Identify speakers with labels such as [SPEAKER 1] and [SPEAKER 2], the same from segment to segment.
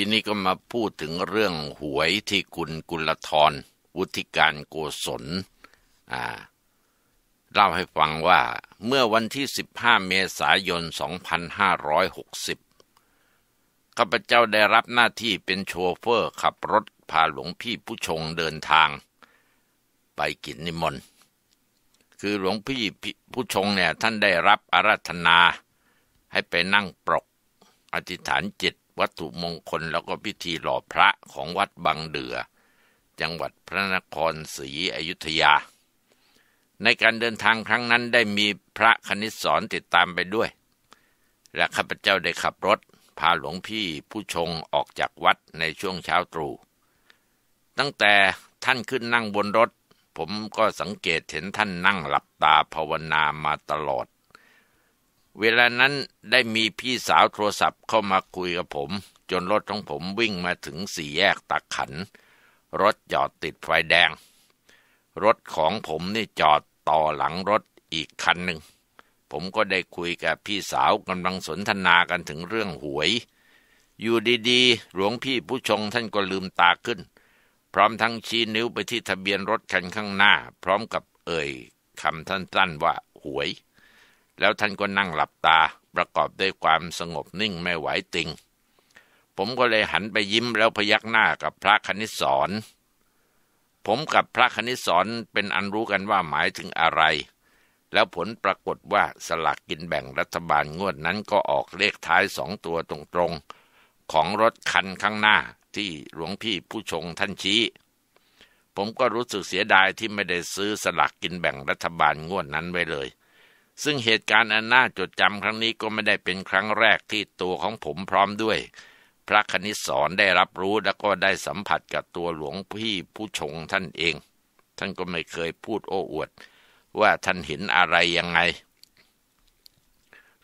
[SPEAKER 1] ทีนี้ก็มาพูดถึงเรื่องหวยที่คุณกุลธรวุฒิการโกศลอ่าเล่าให้ฟังว่าเมื่อวันที่ 15 เมษายน 2560ข้าพเจ้าได้รับหน้าที่เป็นโชเฟอร์ขับรถพาหลวงพี่ผู้ชงเดินทางไปกินนิมนต์คือหลวงพี่ผู้ชงเนี่ยท่านได้รับอาราธนาให้ไปนั่งปรกอธิษฐานจิตวัตถุมงคลแล้วก็พิธีหล่อพระของวัดบางเดือ จังหวัดพระนครศรีอยุธยา ในการเดินทางครั้งนั้นได้มีพระคณิสสอนติดตามไปด้วย และข้าพเจ้าได้ขับรถ พาหลวงพี่ผู้ชงออกจากวัดในช่วงเช้าตรู่ตั้งแต่ท่านขึ้นนั่งบนรถ ผมก็สังเกตเห็นท่านนั่งหลับตาภาวนามาตลอดเวลานั้นได้มีพี่สาวโทรศัพท์เข้ามาคุยกับผม จนรถของผมวิ่งมาถึงสี่แยกตักขัน รถจอดติดไฟแดง รถของผมนี่จอดต่อหลังรถอีกคันหนึ่ง ผมก็ได้คุยกับพี่สาวกำลังสนทนากันถึงเรื่องหวย อยู่ดี ๆหลวงพี่ผู้ชงท่านก็ลืมตาขึ้น พร้อมทั้งชี้นิ้วไปที่ทะเบียนรถคันข้างหน้า พร้อมกับเอ่ยคำท่านสั้นว่าหวยแล้วท่านก็นั่งหลับตาประกอบด้วยความสงบนิ่งไม่ไหวติง ผมก็เลยหันไปยิ้มแล้วพยักหน้ากับพระคณิสอนผมกับพระคณิสอนเป็นอันรู้กันว่าหมายถึงอะไร แล้วผลปรากฏว่าสลากกินแบ่งรัฐบาลงวดนั้นก็ออกเลขท้ายสองตัวตรงๆของรถคันข้างหน้าที่หลวงพี่ผู้ชงท่านชี้ ผมก็รู้สึกเสียดายที่ไม่ได้ซื้อสลากกินแบ่งรัฐบาลงวดนั้นไว้เลยซึ่งเหตุการณ์อันน่าจดจำครั้งนี้ก็ไม่ได้เป็นครั้งแรกที่ตัวของผมพร้อมด้วย พระคณิสอนได้รับรู้และก็ได้สัมผัสกับตัวหลวงพี่ผู้ชงท่านเอง ท่านก็ไม่เคยพูดโอ้อวด ว่าท่านเห็นอะไรยังไง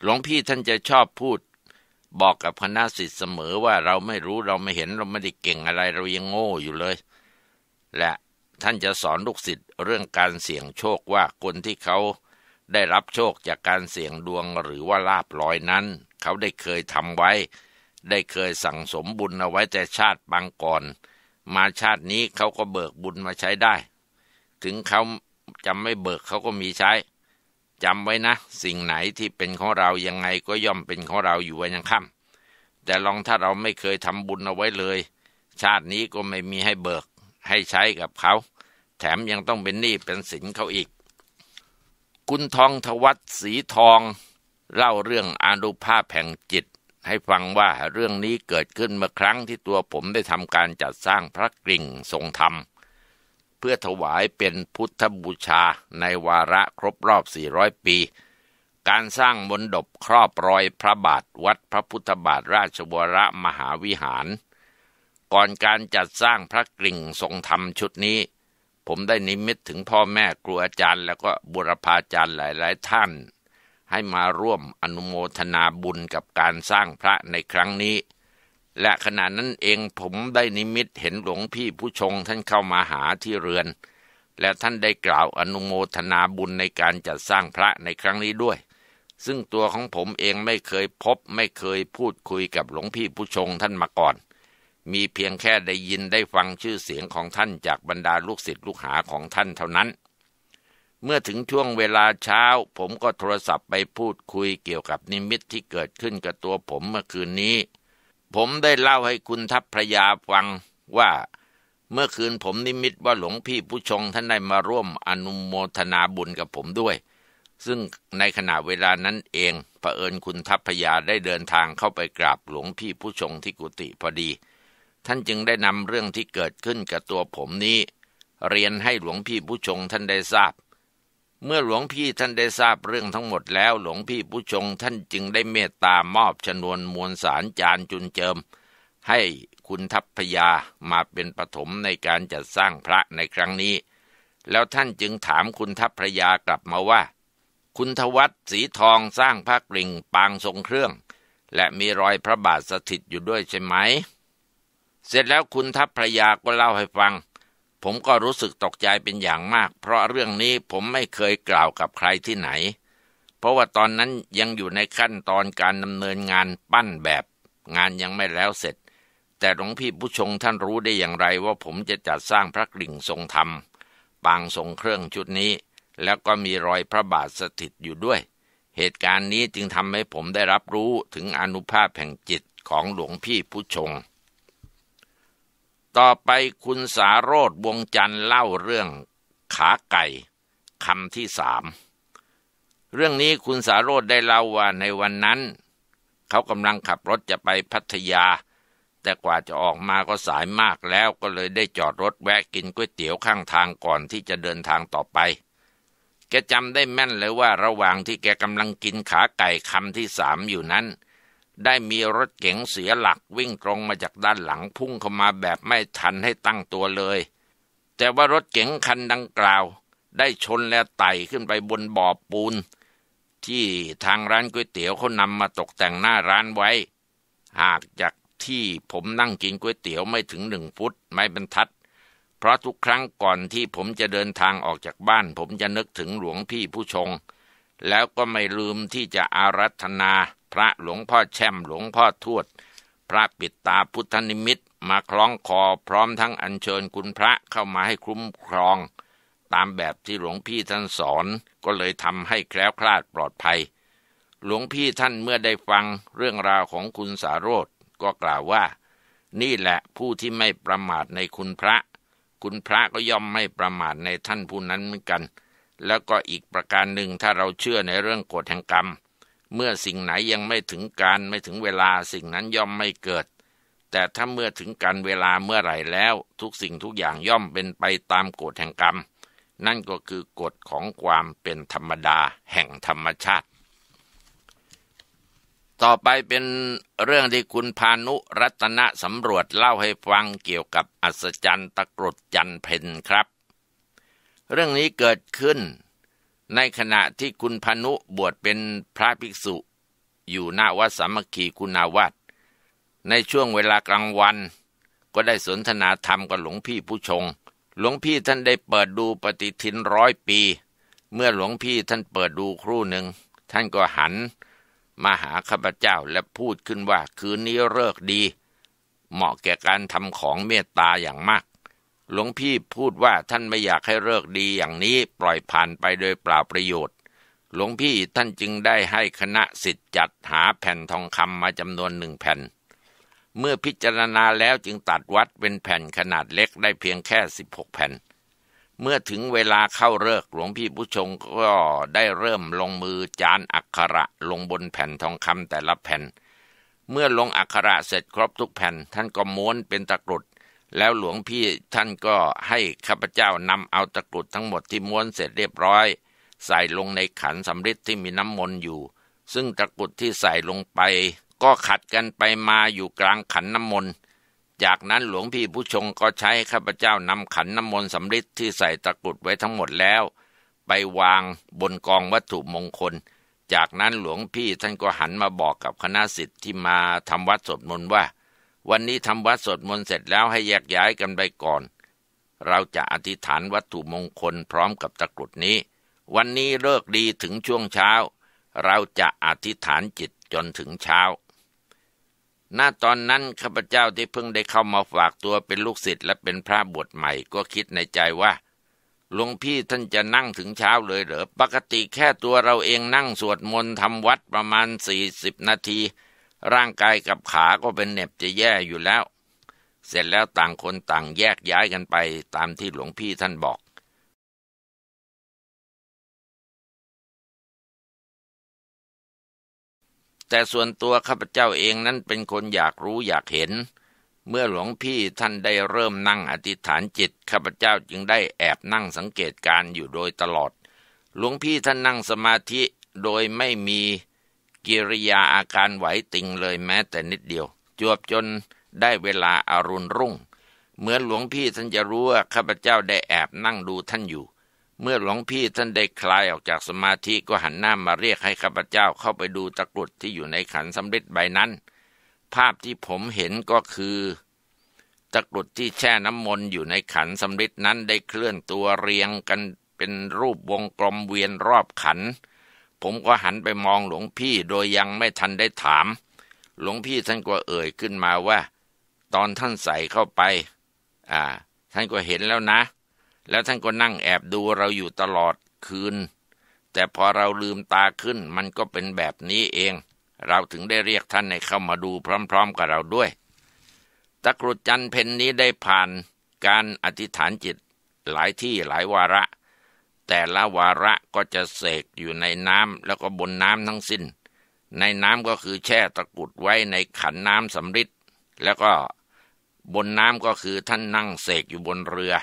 [SPEAKER 1] หลวงพี่ท่านจะชอบพูด บอกกับคณะสิทธิ์เสมอว่าเราไม่รู้เราไม่เห็นเราไม่ได้เก่งอะไรเรายังโง่อยู่เลย และท่านจะสอนลูกศิษย์เรื่องการเสี่ยงโชคว่าคนที่เขาได้รับโชคจากการเสี่ยงดวงหรือว่าลาบลอยนั้น เขาได้เคยทำไว้ ได้เคยสั่งสมบุญเอาไว้แต่ชาติบางก่อน มาชาตินี้เขาก็เบิกบุญมาใช้ได้ ถึงเขาจำไม่เบิกเขาก็มีใช้จำไว้นะ สิ่งไหนที่เป็นของเรายังไงก็ย่อมเป็นของเราอยู่ไว้ยังค่ำแต่ลองถ้าเราไม่เคยทำบุญเอาไว้เลย ชาตินี้ก็ไม่มีให้เบิกให้ใช้กับเขา แถมยังต้องเป็นหนี้เป็นสินเขาอีกคุณทองทวัตสีทอง เล่าเรื่องอนุภาพแห่งจิตให้ฟังว่าเรื่องนี้เกิดขึ้นเมื่อครั้งที่ตัวผมได้ทำการจัดสร้างพระกริ่งทรงธรรม เพื่อถวายเป็นพุทธบูชาในวาระครบรอบ 400 ปี การสร้างมนดบครอบรอยพระบาทวัดพระพุทธบาทราชวรมหาวิหาร ก่อนการจัดสร้างพระกริ่งทรงธรรมชุดนี้ผมได้นิมิตถึงพ่อแม่ครูอาจารย์แล้วก็บุรพาจารย์หลายๆ ท่าน ให้มาร่วมอนุโมทนาบุญกับการสร้างพระในครั้งนี้ และขณะนั้นเองผมได้นิมิตเห็นหลวงพี่ผู้ชงท่านเข้ามาหาที่เรือน และท่านได้กล่าวอนุโมทนาบุญในการจัดสร้างพระในครั้งนี้ด้วย ซึ่งตัวของผมเองไม่เคยพบไม่เคยพูดคุยกับหลวงพี่ผู้ชงท่านมาก่อนมีเพียงแค่ได้ยินได้ฟังชื่อเสียงของท่านจากบรรดาลูกศิษย์ลูกหาของท่านเท่านั้น เมื่อถึงช่วงเวลาเช้า ผมก็โทรศัพท์ไปพูดคุยเกี่ยวกับนิมิตที่เกิดขึ้นกับตัวผมเมื่อคืนนี้ ผมได้เล่าให้คุณทัพพระยาฟังว่า เมื่อคืนผมนิมิตว่าหลวงพี่ผู้ชงท่านได้มาร่วมอนุมโมทนาบุญกับผมด้วย ซึ่งในขณะเวลานั้นเองเผอิญคุณทัพพยาได้เดินทางเข้าไปกราบหลวงพี่ผู้ชงที่กุฏิพอดีท่านจึงได้นำเรื่องที่เกิดขึ้นกับตัวผมนี้ เรียนให้หลวงพี่ผู้ชงท่านได้ทราบ เมื่อหลวงพี่ท่านได้ทราบเรื่องทั้งหมดแล้วหลวงพี่ผู้ชงท่านจึงได้เมตตามอบชนวนมวลสารจานจุนเจิม ให้คุณทัพพยามาเป็นปฐมในการจัดสร้างพระในครั้งนี้ แล้วท่านจึงถามคุณทัพพยากลับมาว่า คุณทวัตสีทองสร้างพระกริ่งปางทรงเครื่อง และมีรอยพระบาทสถิตอยู่ด้วยใช่ไหมเสร็จแล้วคุณทัพพระยาก็เล่าให้ฟัง ผมก็รู้สึกตกใจเป็นอย่างมาก เพราะเรื่องนี้ผมไม่เคยกล่าวกับใครที่ไหน เพราะว่าตอนนั้นยังอยู่ในขั้นตอนการดำเนินงานปั้นแบบงานยังไม่แล้วเสร็จ แต่หลวงพี่ผู้ชงท่านรู้ได้อย่างไรว่าผมจะจัดสร้างพระกลิ่งทรงธรรมปางทรงเครื่องชุดนี้ แล้วก็มีรอยพระบาทสถิตอยู่ด้วย เหตุการณ์นี้จึงทำให้ผมได้รับรู้ถึงอนุภาพแห่งจิตของหลวงพี่ผู้ชงต่อไปคุณสาโรธวงจันทร์เล่าเรื่องขาไก่ คำที่สามเรื่องนี้คุณสาโรธได้เล่าว่าในวันนั้น เขากำลังขับรถจะไปพัทยา แต่กว่าจะออกมาก็สายมากแล้วก็เลยได้จอดรถแวะกินก๋วยเตี๋ยวข้างทางก่อนที่จะเดินทางต่อไป แกจำได้แม่นเลยว่าระหว่างที่แกกำลังกินขาไก่คำที่สามอยู่นั้นได้มีรถเก๋งเสียหลักวิ่งตรงมาจากด้านหลังพุ่งเข้ามาแบบไม่ทันให้ตั้งตัวเลย แต่ว่ารถเก๋งคันดังกล่าว ได้ชนและไต่ขึ้นไปบนบ่อปูนที่ทางร้านก๋วยเตี๋ยวเขานำมาตกแต่งหน้าร้านไว้ หากจากที่ผมนั่งกินก๋วยเตี๋ยวไม่ถึงหนึ่งฟุต ไม่บรรทัด เพราะทุกครั้งก่อนที่ผมจะเดินทางออกจากบ้าน ผมจะนึกถึงหลวงพี่ผู้ชง แล้วก็ไม่ลืมที่จะอารัธนาพระหลวงพ่อแช่มหลวงพ่อทวด พระปิดตาพุทธนิมิตมาคล้องคอพร้อมทั้งอัญเชิญคุณพระเข้ามาให้คุ้มครอง ตามแบบที่หลวงพี่ท่านสอนก็เลยทำให้แคล้วคลาดปลอดภัย หลวงพี่ท่านเมื่อได้ฟังเรื่องราวของคุณสาโรธก็กล่าวว่า นี่แหละผู้ที่ไม่ประมาทในคุณพระ คุณพระก็ย่อมไม่ประมาทในท่านผู้นั้นเหมือนกัน แล้วก็อีกประการหนึ่งถ้าเราเชื่อในเรื่องกฎแห่งกรรมเมื่อสิ่งไหนยังไม่ถึงการไม่ถึงเวลาสิ่งนั้นย่อมไม่เกิด แต่ถ้าเมื่อถึงการเวลาเมื่อไหร่แล้วทุกสิ่งทุกอย่างย่อมเป็นไปตามกฎแห่งกรรม นั่นก็คือกฎของความเป็นธรรมดาแห่งธรรมชาติ ต่อไปเป็นเรื่องที่คุณพานุรัตนะสำรวจเล่าให้ฟังเกี่ยวกับ อัศจรรย์ตะกรุดจันเพนครับ เรื่องนี้เกิดขึ้นในขณะที่คุณพนุบวชเป็นพระภิกษุ อยู่หน้าวัดสามัคคีคุณาวัดในช่วงเวลากลางวัน ก็ได้สนทนาธรรมกับหลวงพี่ผู้ชง หลวงพี่ท่านได้เปิดดูปฏิทินร้อยปี เมื่อหลวงพี่ท่านเปิดดูครู่หนึ่ง ท่านก็หันมาหาข้าพเจ้าและพูดขึ้นว่าคืนนี้เลิกดี เหมาะแก่การทำของเมตตาอย่างมากหลวงพี่พูดว่าท่านไม่อยากให้เลิกดีอย่างนี้ปล่อยผ่านไปโดยเปล่าประโยชน์ หลวงพี่ท่านจึงได้ให้คณะสิทธิ์จัดหาแผ่นทองคำมาจำนวนหนึ่งแผ่น เมื่อพิจารณาแล้วจึงตัดวัดเป็นแผ่นขนาดเล็กได้เพียงแค่ 16 แผ่น เมื่อถึงเวลาเข้าเลิกหลวงพี่ผู้ชง ก็ได้เริ่มลงมือจานอักขระลงบนแผ่นทองคำแต่ละแผ่น เมื่อลงอักขระเสร็จครบทุกแผ่น ท่านก็ม้วนเป็นตะกรุดแล้วหลวงพี่ท่านก็ให้ข้าพเจ้านำเอาตะกรุดทั้งหมดที่ม้วนเสร็จเรียบร้อย ใส่ลงในขันสำริดที่มีน้ำมนต์อยู่ ซึ่งตะกรุดที่ใส่ลงไป ก็ขัดกันไปมาอยู่กลางขันน้ำมนต์จากนั้นหลวงพี่ผู้ชงก็ใช้ข้าพเจ้านำขันน้ำมนต์สำริดที่ใส่ตะกรุดไว้ทั้งหมดแล้ว ไปวางบนกองวัตถุมงคล จากนั้นหลวงพี่ท่านก็หันมาบอกกับคณะสิทธิ์ที่มาทำวัดสดมนต์ว่าวันนี้ทำวัดสดมนต์เสร็จแล้วให้แยกย้ายกันไปก่อน เราจะอธิษฐานวัตถุมงคลพร้อมกับตะกรุดนี้ วันนี้เลิกดีถึงช่วงเช้า เราจะอธิษฐานจิตจนถึงเช้า ณ ตอนนั้นข้าพเจ้าที่เพิ่งได้เข้ามาฝากตัวเป็นลูกศิษย์และเป็นพระบวชใหม่ก็คิดในใจว่า หลวงพี่ท่านจะนั่งถึงเช้าเลยเหรอปกติแค่ตัวเราเองนั่งสวดมนต์ทำวัดประมาณสสี่ิบนาทีร่างกายกับขาก็เป็นเน็บจะแย่อยู่แล้ว เสร็จแล้วต่างคนต่างแยกย้ายกันไปตามที่หลวงพี่ท่านบอก แต่ส่วนตัวข้าพเจ้าเองนั้นเป็นคนอยากรู้อยากเห็น เมื่อหลวงพี่ท่าน ได้เริ่มนั่งอธิษฐานจิตข้าพเจ้าจึงได้แอบนั่งสังเกตการอยู่โดยตลอด หลวงพี่ท่านนั่งสมาธิโดยไม่มีกิริยาอาการไหวติงเลยแม้แต่นิดเดียว จวบจนได้เวลาอารุณรุ่งเหมือนหลวงพี่ท่านจะรู้ว่าข้าพเจ้าได้แอบนั่งดูท่านอยู่ เมื่อหลวงพี่ท่านได้คลายออกจากสมาธิก็หันหน้ามาเรียกให้ข้าพเจ้าเข้าไปดูตะกรุดที่อยู่ในขันสำริดใบนั้น ภาพที่ผมเห็นก็คือตะกรุดที่แช่น้ำมนต์อยู่ในขันสำริดนั้นได้เคลื่อนตัวเรียงกันเป็นรูปวงกลมเวียนรอบขันผมก็หันไปมองหลวงพี่โดยยังไม่ทันได้ถาม หลวงพี่ท่านก็เอ่ยขึ้นมาว่าตอนท่านใส่เข้าไป อ่า ท่านก็เห็นแล้วนะ แล้วท่านก็นั่งแอบดูเราอยู่ตลอดคืน แต่พอเราลืมตาขึ้น มันก็เป็นแบบนี้เอง เราถึงได้เรียกท่านให้เข้ามาดูพร้อม ๆ กับเราด้วยตะกรุดจันเพนนี้ได้ผ่านการอธิษฐานจิตหลายที่หลายวาระแต่ละวาระก็จะเสกอยู่ในน้ำแล้วก็บนน้ำทั้งสิ้น ในน้ำก็คือแช่ตะกุดไว้ในขันน้ำสำริดแล้วก็บนน้ำก็คือท่านนั่งเสกอยู่บนเรือ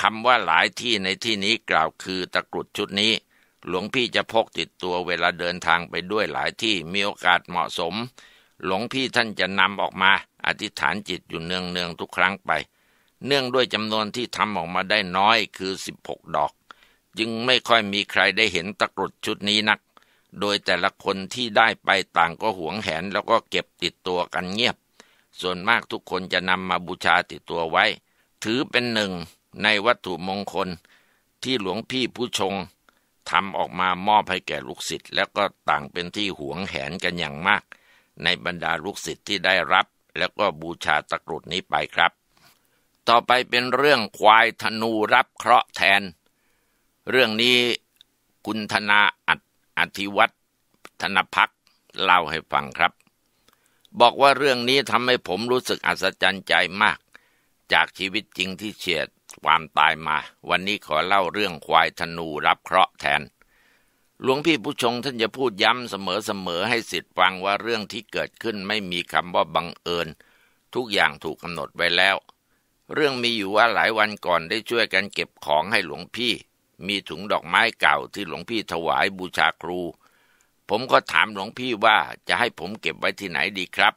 [SPEAKER 1] คำว่าหลายที่ในที่นี้กล่าวคือตะกรุดชุดนี้ หลวงพี่จะพกติดตัวเวลาเดินทางไปด้วยหลายที่มีโอกาสเหมาะสม หลวงพี่ท่านจะนำออกมา อธิษฐานจิตอยู่เนืองๆทุกครั้งไป เนื่องด้วยจำนวนที่ทำออกมาได้น้อยคือ16 ดอกจึงไม่ค่อยมีใครได้เห็นตะกรุดชุดนี้นัก โดยแต่ละคนที่ได้ไปต่างก็หวงแหนแล้วก็เก็บติดตัวกันเงียบ ส่วนมากทุกคนจะนำมาบูชาติดตัวไว้ ถือเป็นหนึ่งในวัตถุมงคลที่หลวงพี่ผู้ชงทำออกมามอบให้แก่ลูกศิษย์แล้วก็ต่างเป็นที่หวงแหนกันอย่างมาก ในบรรดาลูกศิษย์ที่ได้รับ แล้วก็บูชาตะกรุดนี้ไปครับ ต่อไปเป็นเรื่องควายธนูรับเคราะห์แทนเรื่องนี้คุณธนาอัดอธิวัตรธนพักเล่าให้ฟังครับ บอกว่าเรื่องนี้ทำให้ผมรู้สึกอัศจรรย์ใจมาก จากชีวิตจริงที่เฉียดความตายมา วันนี้ขอเล่าเรื่องควายธนูรับเคราะห์แทน หลวงพี่ผู้ชงท่านจะพูดย้ำเสมอเสมอให้สิทธิ์ฟังว่าเรื่องที่เกิดขึ้นไม่มีคำว่าบังเอิญ ทุกอย่างถูกกำหนดไว้แล้ว เรื่องมีอยู่ว่าหลายวันก่อนได้ช่วยกันเก็บของให้หลวงพี่มีถุงดอกไม้เก่าที่หลวงพี่ถวายบูชาครู ผมก็ถามหลวงพี่ว่าจะให้ผมเก็บไว้ที่ไหนดีครับ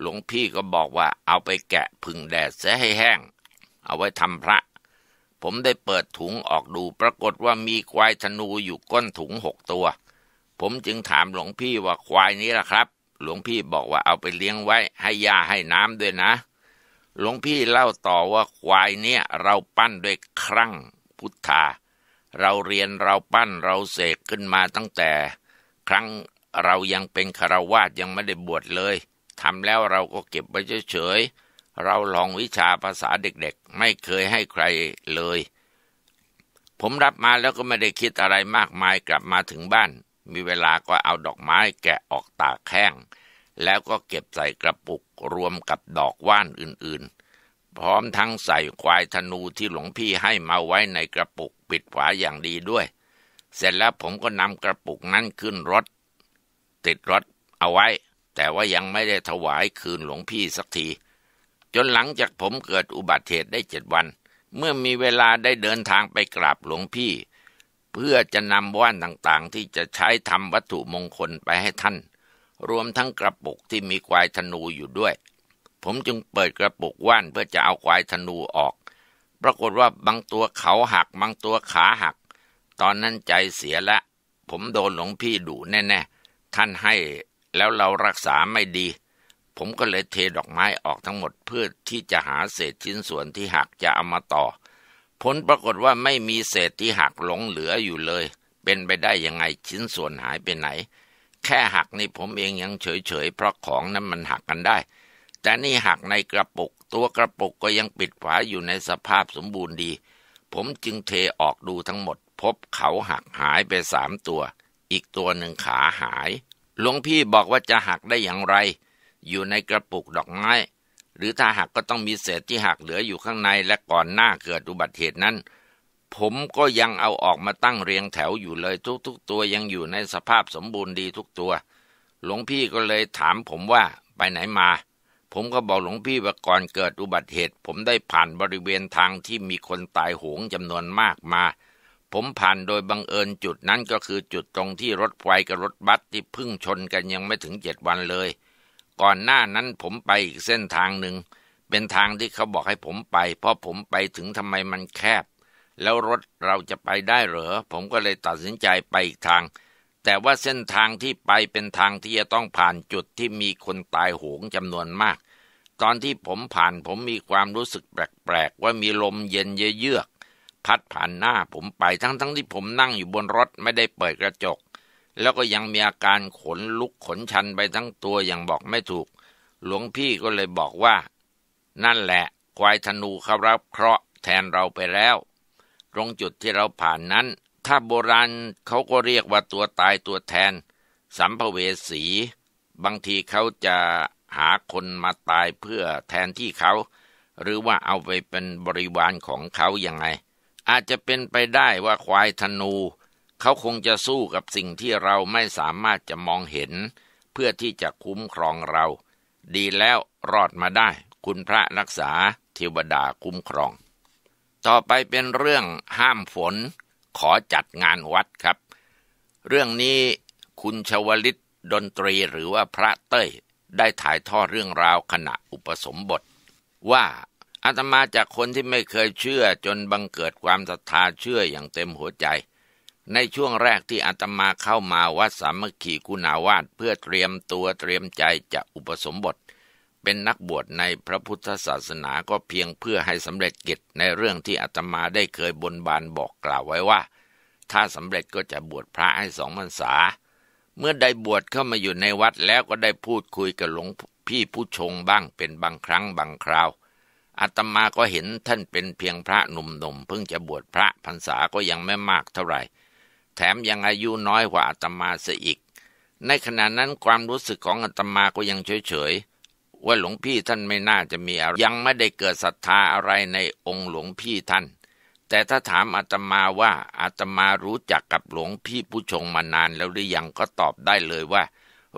[SPEAKER 1] หลวงพี่ก็บอกว่าเอาไปแกะพึ่งแดดเสียให้แห้ง เอาไว้ทำพระ ผมได้เปิดถุงออกดูปรากฏว่ามีควายธนูอยู่ก้นถุงหกตัว ผมจึงถามหลวงพี่ว่าควายนี้ล่ะครับ หลวงพี่บอกว่าเอาไปเลี้ยงไว้ให้ยาให้น้ำด้วยนะ หลวงพี่เล่าต่อว่าควายเนี่ย เราปั้นด้วยครั่งพุทธาเราเรียนเราปั้นเราเสกขึ้นมาตั้งแต่ ครั้งเรายังเป็นคารวาสยังไม่ได้บวชเลยทำแล้วเราก็เก็บไว้เฉยๆเราลองวิชาภาษาเด็กๆ ไม่เคยให้ใครเลย ผมรับมาแล้วก็ไม่ได้คิดอะไรมากมายกลับมาถึงบ้าน มีเวลาก็เอาดอกไม้แกะออกตากแห้ง แล้วก็เก็บใส่กระปุกรวมกับดอกว่านอื่นๆ พร้อมทั้งใส่ควายธนูที่หลวงพี่ให้มาไว้ในกระปุกปิดฝาอย่างดีด้วย เสร็จแล้วผมก็นำกระปุกนั้นขึ้นรถ ติดรถเอาไว้ แต่ว่ายังไม่ได้ถวายคืนหลวงพี่สักทีจนหลังจากผมเกิดอุบัติเหตุได้เจ็ดวัน เมื่อมีเวลาได้เดินทางไปกราบหลวงพี่ เพื่อจะนำว่านต่างๆที่จะใช้ทำวัตถุมงคลไปให้ท่าน รวมทั้งกระปุกที่มีควายธนูอยู่ด้วย ผมจึงเปิดกระปุกว่านเพื่อจะเอาควายธนูออกปรากฏว่าบางตัวเขาหักบางตัวขาหัก ตอนนั้นใจเสียละ ผมโดนหลวงพี่ดุแน่ๆท่านให้ แล้วเรารักษาไม่ดี ผมก็เลยเทดอกไม้ออกทั้งหมด เพื่อที่จะหาเศษชิ้นส่วนที่หักจะเอามาต่อผลปรากฏว่าไม่มีเศษที่หักหลงเหลืออยู่เลย เป็นไปได้ยังไงชิ้นส่วนหายไปไหน แค่หักนี่ผมเองยังเฉยๆเพราะของนั้นมันหักกันได้ แต่นี่หักในกระปุกตัวกระปุกก็ยังปิดฝาอยู่ในสภาพสมบูรณ์ดี ผมจึงเทออกดูทั้งหมดพบเขาหักหายไปสามตัว อีกตัวหนึ่งขาหายหลวงพี่บอกว่าจะหักได้อย่างไร อยู่ในกระปุกดอกไม้หรือถ้าหักก็ต้องมีเศษที่หักเหลืออยู่ข้างในและก่อนหน้าเกิดอุบัติเหตุนั้น ผมก็ยังเอาออกมาตั้งเรียงแถวอยู่เลยทุกๆตัวยังอยู่ในสภาพสมบูรณ์ดีทุกตัวหลวงพี่ก็เลยถามผมว่าไปไหนมาผมก็บอกหลวงพี่ว่าก่อนเกิดอุบัติเหตุ ผมได้ผ่านบริเวณทางที่มีคนตายโหงจำนวนมากมา ผมผ่านโดยบังเอิญจุดนั้นก็คือจุดตรงที่รถไฟกับรถบัสที่พึ่งชนกันยังไม่ถึงเจ็ดวันเลย ก่อนหน้านั้นผมไปอีกเส้นทางหนึ่ง เป็นทางที่เขาบอกให้ผมไป เพราะผมไปถึงทำไมมันแคบ แล้วรถเราจะไปได้เหรอ ผมก็เลยตัดสินใจไปอีกทางแต่ว่าเส้นทางที่ไปเป็นทางที่จะต้องผ่านจุดที่มีคนตายโหงจำนวนมาก ตอนที่ผมผ่านผมมีความรู้สึกแปลก ๆ ว่ามีลมเย็นเยือกพัดผ่านหน้าผมไปทั้งๆทที่ผมนั่งอยู่บนรถไม่ได้เปิดกระจก แล้วก็ยังมีอาการขนลุกขนชันไปทั้งตัวอย่างบอกไม่ถูก หลวงพี่ก็เลยบอกว่า นั่นแหละ ควายธนูเขารับเคราะห์แทนเราไปแล้วตรงจุดที่เราผ่านนั้นถ้าโบราณเขาก็เรียกว่าตัวตายตัวแทน สัมภเวสีบางทีเขาจะหาคนมาตายเพื่อแทนที่เขาหรือว่าเอาไปเป็นบริวารของเขายัางไง อาจจะเป็นไปได้ว่าควายธนูเขาคงจะสู้กับสิ่งที่เราไม่สามารถจะมองเห็นเพื่อที่จะคุ้มครองเรา ดีแล้วรอดมาได้ คุณพระรักษาเทวดาคุ้มครอง ต่อไปเป็นเรื่องห้ามฝนขอจัดงานวัดครับ เรื่องนี้คุณชวลิตดนตรีหรือว่าพระเต้ย ได้ถ่ายทอดเรื่องราวขณะอุปสมบทว่าอาตมาจากคนที่ไม่เคยเชื่อจนบังเกิดความศรัทธาเชื่ออย่างเต็มหัวใจ ในช่วงแรกที่อาตมาเข้ามาวัดสามัคคีกุณาวาสเพื่อเตรียมตัวเตรียมใจจะอุปสมบทเป็นนักบวชในพระพุทธศาสนาก็เพียงเพื่อให้สำเร็จกิจในเรื่องที่อาตมาได้เคยบนบานบอกกล่าวไว้ว่า ถ้าสำเร็จก็จะบวชพระให้สองพรรษาเมื่อได้บวชเข้ามาอยู่ในวัดแล้วก็ได้พูดคุยกับหลวงพี่ผู้ชงบ้างเป็นบางครั้งบางคราวอาตมาก็เห็นท่านเป็นเพียงพระหนุ่มๆเพิ่งจะบวชพระพรรษาก็ยังไม่มากเท่าไหร่ แถมยังอายุน้อยกว่าอาตมาเสียอีก ในขณะนั้นความรู้สึกของอาตมาก็ยังเฉยๆว่าหลวงพี่ท่านไม่น่าจะมีอะไรยังไม่ได้เกิดศรัทธาอะไรในองค์หลวงพี่ท่าน แต่ถ้าถามอาตมาว่าอาตมารู้จักกับหลวงพี่ผู้ชงมานานแล้วหรือยังก็ตอบได้เลยว่า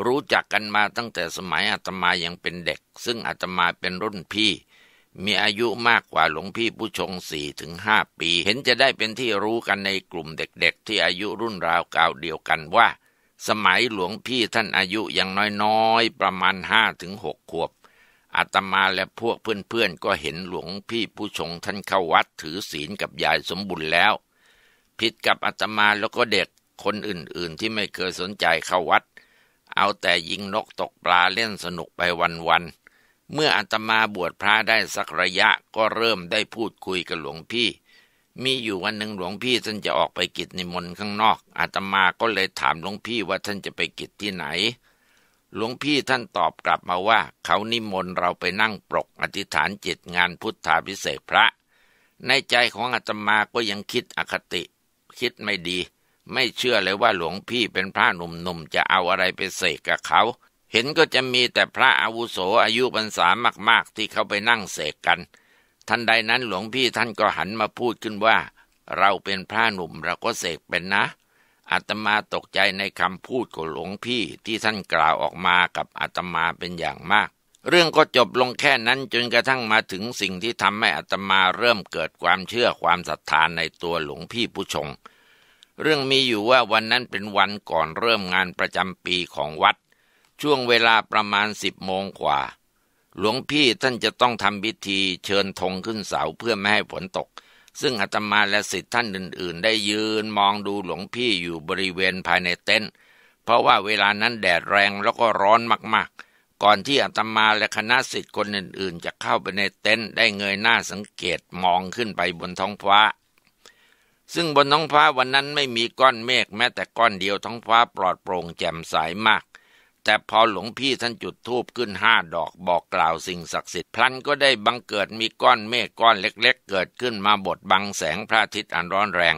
[SPEAKER 1] รู้จักกันมาตั้งแต่สมัยอาตมายังเป็นเด็ก ซึ่งอาตมาเป็นรุ่นพี่ มีอายุมากกว่าหลวงพี่ผู้ชงสี่ถึงห้าปี เห็นจะได้เป็นที่รู้กันในกลุ่มเด็กๆที่อายุรุ่นราวกาวเดียวกันว่าสมัยหลวงพี่ท่านอายุยังน้อยๆประมาณห้าถึงหกขวบอาตมาและพวกเพื่อนๆก็เห็นหลวงพี่ผู้ชงท่านเข้าวัด ถือศีลกับยายสมบุญแล้ว ผิดกับอาตมาแล้วก็เด็กคนอื่นๆที่ไม่เคยสนใจเข้าวัด เอาแต่ยิงนกตกปลาเล่นสนุกไปวันๆเมื่ออาตมาบวชพระได้สักระยะก็เริ่มได้พูดคุยกับหลวงพี่มีอยู่วันหนึ่งหลวงพี่ท่านจะออกไปกิจนิมนต์ข้างนอก อาตมาก็เลยถามหลวงพี่ว่าท่านจะไปกิจที่ไหน หลวงพี่ท่านตอบกลับมาว่า เขานิมนต์เราไปนั่งปรกอธิษฐานจิตงานพุทธาพิเศษพระ ในใจของอาตมาก็ยังคิดอคติ คิดไม่ดี ไม่เชื่อเลยว่าหลวงพี่เป็นพระหนุ่มๆจะเอาอะไรไปเสกกับเขา เห็นก็จะมีแต่พระอาวุโสอายุพรรษามาก ๆที่เขาไปนั่งเสกกันทันใดนั้นหลวงพี่ท่านก็หันมาพูดขึ้นว่า เราเป็นพระหนุ่มเราก็เสกเป็นนะอาตมาตกใจในคำพูดของหลวงพี่ที่ท่านกล่าวออกมากับอาตมาเป็นอย่างมาก เรื่องก็จบลงแค่นั้นจนกระทั่งมาถึงสิ่งที่ทำให้อาตมาเริ่มเกิดความเชื่อความศรัทธานในตัวหลวงพี่ผู้ชง เรื่องมีอยู่ว่าวันนั้นเป็นวันก่อนเริ่มงานประจำปีของวัด ช่วงเวลาประมาณสิบโมงกว่าหลวงพี่ท่านจะต้องทำพิธีเชิญธงขึ้นเสาเพื่อไม่ให้ฝนตก ซึ่งอาตมาและสิทธิ์ท่านอื่น ๆ ได้ยืนมองดูหลวงพี่อยู่บริเวณภายในเต็นท์เพราะว่าเวลานั้นแดดแรงแล้วก็ร้อนมากๆ ก่อนที่อาตมาและคณะสิทธิ์คนอื่นๆ จะเข้าไปในเต็นท์ได้เงยหน้าสังเกตมองขึ้นไปบนท้องฟ้า ซึ่งบนท้องฟ้าวันนั้นไม่มีก้อนเมฆแม้แต่ก้อนเดียวท้องฟ้าปลอดโปร่งแจ่มใสามากแต่พอหลวงพี่ท่านจุดธูปขึ้นห้าดอกบอกกล่าวสิ่งศักดิ์สิทธิ์พลันก็ได้บังเกิดมีก้อนเมฆก้อนเล็กๆเกิดขึ้นมาบดบังแสงพระอาทิตย์อันร้อนแรง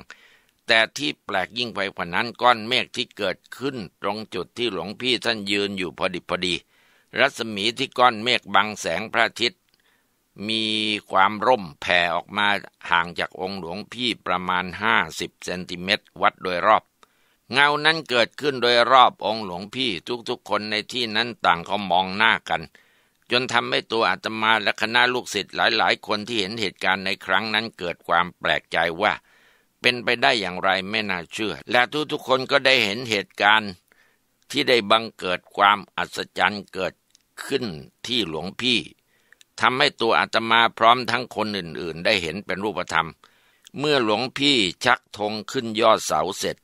[SPEAKER 1] แต่ที่แปลกยิ่งไปกว่านั้นก้อนเมฆที่เกิดขึ้นตรงจุดที่หลวงพี่ท่านยืนอยู่พอดิบพอดี รัศมีที่ก้อนเมฆบังแสงพระอาทิตย์มีความร่มแผ่ออกมาห่างจากองค์หลวงพี่ประมาณห้าสิบเซนติเมตรวัดโดยรอบเงานั้นเกิดขึ้นโดยรอบองค์หลวงพี่ทุกๆ คนในที่นั้นต่างก็มองหน้ากัน จนทำให้ตัวอาตมาและคณะลูกศิษย์หลายๆ คนที่เห็นเหตุการณ์ในครั้งนั้นเกิดความแปลกใจว่าเป็นไปได้อย่างไรไม่น่าเชื่อ และทุกๆคนก็ได้เห็นเหตุการณ์ที่ได้บังเกิดความอัศจรรย์เกิดขึ้นที่หลวงพี่ทำให้ตัวอาตมาพร้อมทั้งคนอื่นๆ ได้เห็นเป็นรูปธรรม เมื่อหลวงพี่ชักธงขึ้นยอดเสาเสร็จ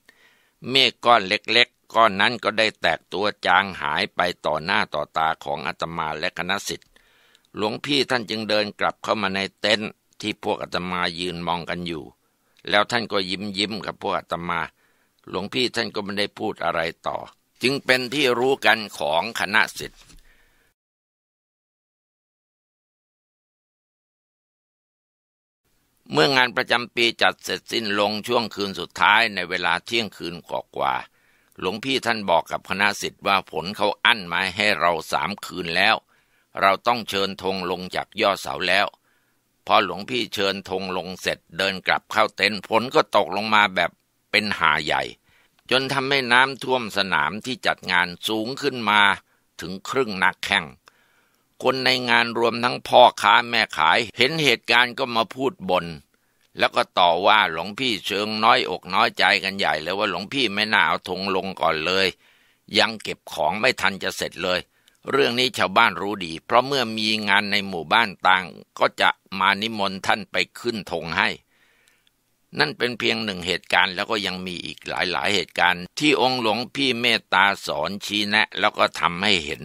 [SPEAKER 1] เมฆก้อนเล็กๆ ก้อนนั้นก็ได้แตกตัวจางหายไปต่อหน้าต่อตาของอาตมาและคณะสิทธิ์หลวงพี่ท่านจึงเดินกลับเข้ามาในเต็นท์ที่พวกอาตมายืนมองกันอยู่ แล้วท่านก็ยิ้มยิ้มกับพวกอาตมา หลวงพี่ท่านก็ไม่ได้พูดอะไรต่อ จึงเป็นที่รู้กันของคณะสิทธิ์เมื่องานประจำปีจัดเสร็จสิ้นลงช่วงคืนสุดท้ายในเวลาเที่ยงคืนกกว่าหลวงพี่ท่านบอกกับคณะสิทธิ์ว่าผลเขาอั้นมาให้เราสามคืนแล้ว เราต้องเชิญธงลงจากยอดเสาแล้วพอหลวงพี่เชิญธงลงเสร็จเดินกลับเข้าเต็นท์ฝนก็ตกลงมาแบบเป็นหาใหญ่ จนทำให้น้ำท่วมสนามที่จัดงานสูงขึ้นมาถึงครึ่งนักแข่งคนในงานรวมทั้งพ่อค้าแม่ขายเห็นเหตุการณ์ก็มาพูดบน่นแล้วก็ต่อว่าหลวงพี่เชิงน้อยอกน้อยใจกันใหญ่เลยว่าหลวงพี่ไม่น่าเอาธงลงก่อนเลย ยังเก็บของไม่ทันจะเสร็จเลย เรื่องนี้ชาวบ้านรู้ดี เพราะเมื่อมีงานในหมู่บ้านต่างก็จะมานิมนต์ท่านไปขึ้นธงให้ นั่นเป็นเพียงหนึ่งเหตุการณ์ แล้วก็ยังมีอีกหลายๆเหตุการณ์ ที่องค์หลวงพี่เมตตาสอนชี้แนะ แล้วก็ทำให้เห็น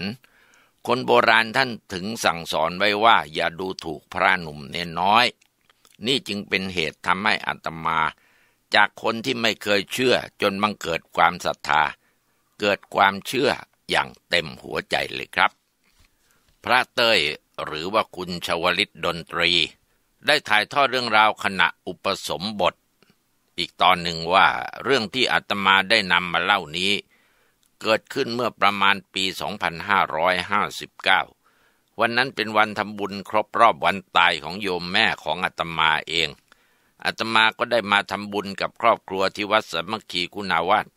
[SPEAKER 1] คนโบราณท่านถึงสั่งสอนไว้ว่าอย่าดูถูกพระหนุ่มเนนน้อย นี่จึงเป็นเหตุทำให้อัตมา จากคนที่ไม่เคยเชื่อจนบังเกิดความศรัทธา เกิดความเชื่ออย่างเต็มหัวใจเลยครับ พระเตยหรือว่าคุณชวลิตดนตรีได้ถ่ายทอดเรื่องราวขณะอุปสมบท อีกตอนหนึ่งว่าเรื่องที่อัตมาได้นำมาเล่านี้เกิดขึ้นเมื่อประมาณปี 2559 วันนั้นเป็นวันทำบุญครบรอบวันตายของโยมแม่ของอาตมาเอง อาตมาก็ได้มาทำบุญกับครอบครัวที่วัดสมัคคีคุณาวาด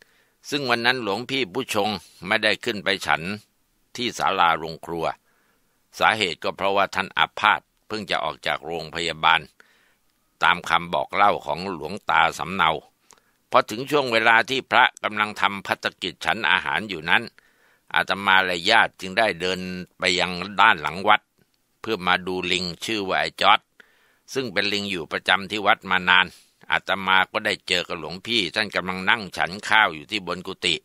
[SPEAKER 1] ซึ่งวันนั้นหลวงพี่ผู้ชงไม่ได้ขึ้นไปฉันที่ศาลาโรงครัว สาเหตุก็เพราะว่าท่านอาพาธเพิ่งจะออกจากโรงพยาบาล ตามคำบอกเล่าของหลวงตาสำเนาพอถึงช่วงเวลาที่พระกำลังทำพัฒกิจฉันอาหารอยู่นั้น อาตมาและญาติจึงได้เดินไปยังด้านหลังวัด เพื่อมาดูลิงชื่อว่าไอจอดซึ่งเป็นลิงอยู่ประจำที่วัดมานาน อาตมาก็ได้เจอกับหลวงพี่ ท่านกำลังนั่งฉันข้าวอยู่ที่บนกุฏิ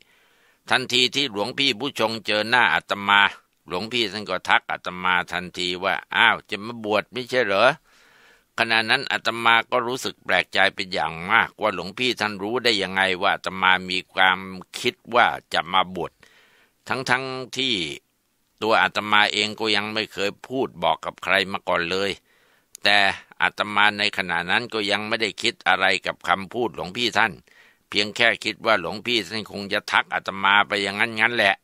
[SPEAKER 1] ทันทีที่หลวงพี่ผู้ชงเจอหน้าอาตมา หลวงพี่ท่านก็ทักอาตมาทันทีว่าอ้าวจะมาบวชไม่ใช่เหรอขณะนั้นอาตมาก็รู้สึกแปลกใจเป็นอย่างมากว่าหลวงพี่ท่านรู้ได้ยังไงว่าอาตมามีความคิดว่าจะมาบวชทั้งๆทที่ตัวอาตมาเองก็ยังไม่เคยพูดบอกกับใครมาก่อนเลย แต่อาตมาในขณะนั้นก็ยังไม่ได้คิดอะไรกับคำพูดหลวงพี่ท่าน เพียงแค่คิดว่าหลวงพี่ท่านคงจะทักอาตมาไปอย่างนั้นงั้นแหละ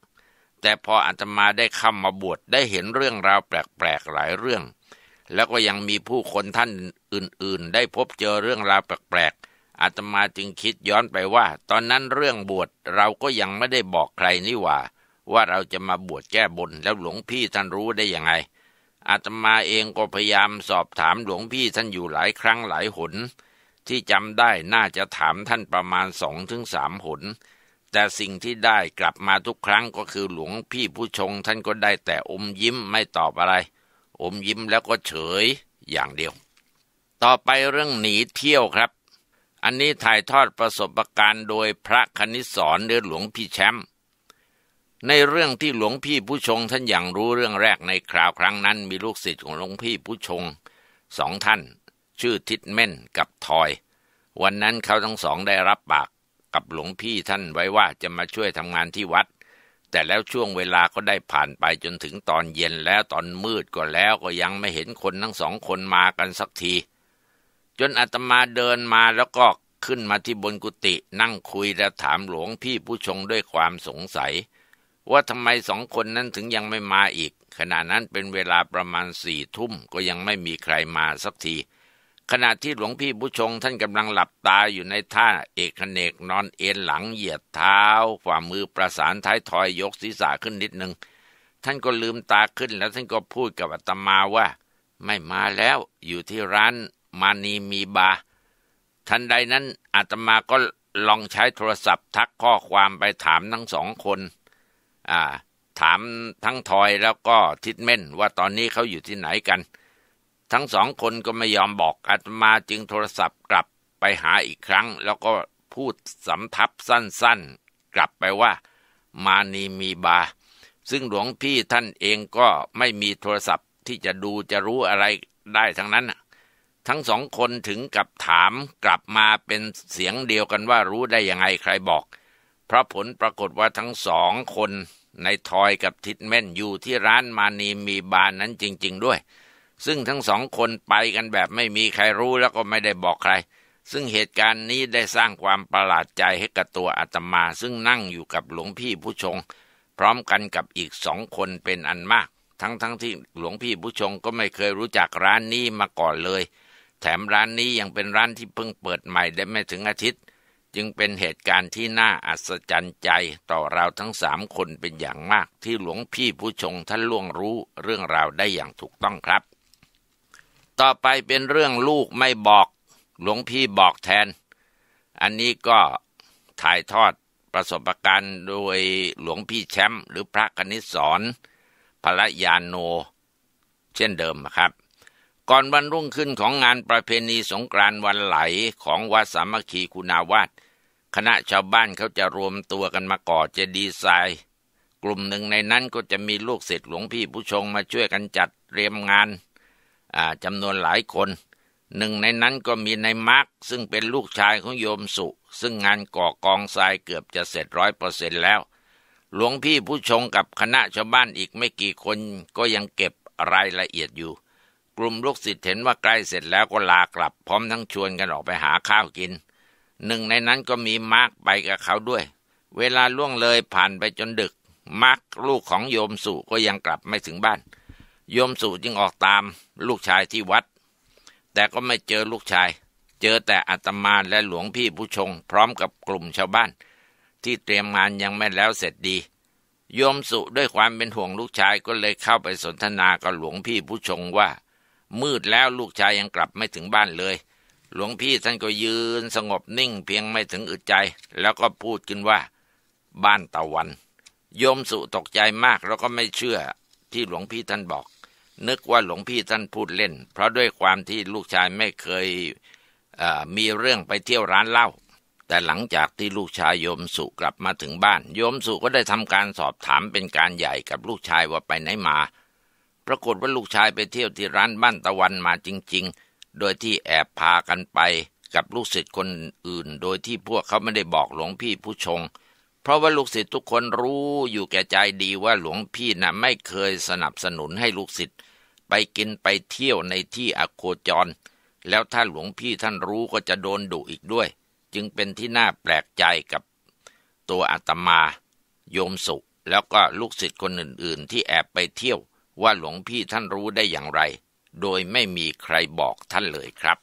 [SPEAKER 1] แต่พออาตมาได้เข้ามาบวชได้เห็นเรื่องราวแปลกๆหลายเรื่องแล้วก็ยังมีผู้คนท่านอื่นๆ ได้พบเจอเรื่องราวแปลกๆอาตมาจึงคิดย้อนไปว่า ตอนนั้นเรื่องบวชเราก็ยังไม่ได้บอกใครนี่ว่า ว่าเราจะมาบวชแก้บนแล้วหลวงพี่ท่านรู้ได้ยังไงอาตมาเองก็พยายามสอบถามหลวงพี่ท่านอยู่หลายครั้งหลายหน ที่จำได้น่าจะถามท่านประมาณสองถึงสามหน แต่สิ่งที่ได้กลับมาทุกครั้งก็คือหลวงพี่ผู้ชงท่านก็ได้แต่อมยิ้มไม่ตอบอะไรอมยิ้มแล้วก็เฉยอย่างเดียว ต่อไปเรื่องหนีเที่ยวครับ อันนี้ถ่ายทอดประสบการณ์โดยพระคณิสอนเนื้อหลวงพี่แชมป์ ในเรื่องที่หลวงพี่ผู้ชงท่านอย่างรู้เรื่องแรกในคราวครั้งนั้น มีลูกศิษย์ของหลวงพี่ผู้ชงสองท่าน ชื่อทิดเม่นกับทอย วันนั้นเขาทั้งสองได้รับปากกับหลวงพี่ท่านไว้ว่าจะมาช่วยทำงานที่วัดแต่แล้วช่วงเวลาก็ได้ผ่านไปจนถึงตอนเย็นแล้วตอนมืดก็แล้วก็ยังไม่เห็นคนทั้งสองคนมากันสักที จนอาตมาเดินมาแล้วก็ขึ้นมาที่บนกุฏินั่งคุยและถามหลวงพี่ผู้ชงด้วยความสงสัย ว่าทำไมสองคนนั้นถึงยังไม่มาอีก ขณะนั้นเป็นเวลาประมาณสี่ทุ่มก็ยังไม่มีใครมาสักทีขณะที่หลวงพี่ผู้ชง ท่านกำลังหลับตาอยู่ในท่าเอกเนกนอนเอ็นหลังเหยียดเท้าฝ่ามือประสานท้ายทอยยกศีรษะขึ้นนิดหนึ่งท่านก็ลืมตาขึ้นแล้วท่านก็พูดกับอาตมาว่าไม่มาแล้วอยู่ที่ร้านมานีมีบาทันใดนั้นอาตมาก็ลองใช้โทรศัพท์ทักข้อความไปถามทั้งสองคนถามทั้งทอยแล้วก็ทิดเม่นว่าตอนนี้เขาอยู่ที่ไหนกันทั้งสองคนก็ไม่ยอมบอกอาตมาจึงโทรศัพท์กลับไปหาอีกครั้งแล้วก็พูดสำทับสั้น ๆ กลับไปว่ามานีมีบา ซึ่งหลวงพี่ท่านเองก็ไม่มีโทรศัพท์ที่จะดูจะรู้อะไรได้ทั้งนั้นทั้งสองคนถึงกับถามกลับมาเป็นเสียงเดียวกันว่ารู้ได้ยังไงใครบอก เพราะผลปรากฏว่าทั้งสองคนในทอยกับทิดเม่นอยู่ที่ร้านมานีมีบานนั้นจริง ๆด้วยซึ่งทั้งสองคนไปกันแบบไม่มีใครรู้แล้วก็ไม่ได้บอกใคร ซึ่งเหตุการณ์นี้ได้สร้างความประหลาดใจให้กับตัวอาตมา ซึ่งนั่งอยู่กับหลวงพี่ผู้ชง พร้อมกันกับอีกสองคนเป็นอันมาก ทั้งๆทที่หลวงพี่ผู้ชงก็ไม่เคยรู้จักร้านนี้มาก่อนเลย แถมร้านนี้ยังเป็นร้านที่เพิ่งเปิดใหม่ได้ไม่ถึงอาทิตย์ จึงเป็นเหตุการณ์ที่น่าอัศจรรย์ใจ ต่อเราทั้งสามคนเป็นอย่างมากที่หลวงพี่ผู้ชงท่านล่วงรู้เรื่องราวได้อย่างถูกต้องครับต่อไปเป็นเรื่องลูกไม่บอกหลวงพี่บอกแทน อันนี้ก็ถ่ายทอดประสบการณ์โดยหลวงพี่แชมป์หรือพระกนิสอนพระยานโนเช่นเดิมครับ ก่อนวันรุ่งขึ้นของงานประเพณีสงกรานต์วันไหลของวัดสามัคคีคุณาวาดคณะชาวบ้านเขาจะรวมตัวกันมาก่อเจดีย์ทรกลุ่มหนึ่งในนั้นก็จะมีลูกศิษย์หลวงพี่ผู้ชงมาช่วยกันจัดเตรียมงานจำนวนหลายคน หนึ่งในนั้นก็มีในมาร์กซึ่งเป็นลูกชายของโยมสุ ซึ่งงานก่อกองทรายเกือบจะเสร็จร้อยเปอร์เซ็นต์แล้ว หลวงพี่ผู้ชงกับคณะชาวบ้านอีกไม่กี่คนก็ยังเก็บรายละเอียดอยู่ กลุ่มลูกศิษย์เห็นว่าใกล้เสร็จแล้วก็ลากลับพร้อมทั้งชวนกันออกไปหาข้าวกิน หนึ่งในนั้นก็มีมาร์กไปกับเขาด้วย เวลาล่วงเลยผ่านไปจนดึก มาร์กลูกของโยมสุก็ยังกลับไม่ถึงบ้านโยมสู่จึงออกตามลูกชายที่วัด แต่ก็ไม่เจอลูกชาย เจอแต่อาตมาและหลวงพี่ผู้ชง พร้อมกับกลุ่มชาวบ้าน ที่เตรียมงานยังไม่แล้วเสร็จดี โยมสุด้วยความเป็นห่วงลูกชายก็เลยเข้าไปสนทนากับหลวงพี่ผู้ชงว่า มืดแล้วลูกชายยังกลับไม่ถึงบ้านเลย หลวงพี่ท่านก็ยืนสงบนิ่งเพียงไม่ถึงอึดใจ แล้วก็พูดขึ้นว่าบ้านตะวัน โยมสุตกใจมากแล้วก็ไม่เชื่อที่หลวงพี่ท่านบอกนึกว่าหลวงพี่ท่านพูดเล่น เพราะด้วยความที่ลูกชายไม่เคยมีเรื่องไปเที่ยวร้านเหล้า แต่หลังจากที่ลูกชายโยมสุกลับมาถึงบ้าน โยมสุก็ได้ทำการสอบถามเป็นการใหญ่กับลูกชายว่าไปไหนมา ปรากฏว่าลูกชายไปเที่ยวที่ร้านบ้านตะวันมาจริงๆ โดยที่แอบพากันไป กับลูกศิษย์คนอื่น โดยที่พวกเขาไม่ได้บอกหลวงพี่ผู้ชง เพราะว่าลูกศิษย์ทุกคนรู้อยู่แก่ใจดีว่าหลวงพี่นะ่ะไม่เคยสนับสนุนให้ลูกศิษย์ไปกินไปเที่ยวในที่อโคจร แล้วถ้าหลวงพี่ท่านรู้ก็จะโดนดุอีกด้วย จึงเป็นที่น่าแปลกใจกับตัวอาตมา โยมสุแล้วก็ลูกศิษย์คนอื่นๆ ที่แอบไปเที่ยวว่าหลวงพี่ท่านรู้ได้อย่างไร โดยไม่มีใครบอกท่านเลยครับ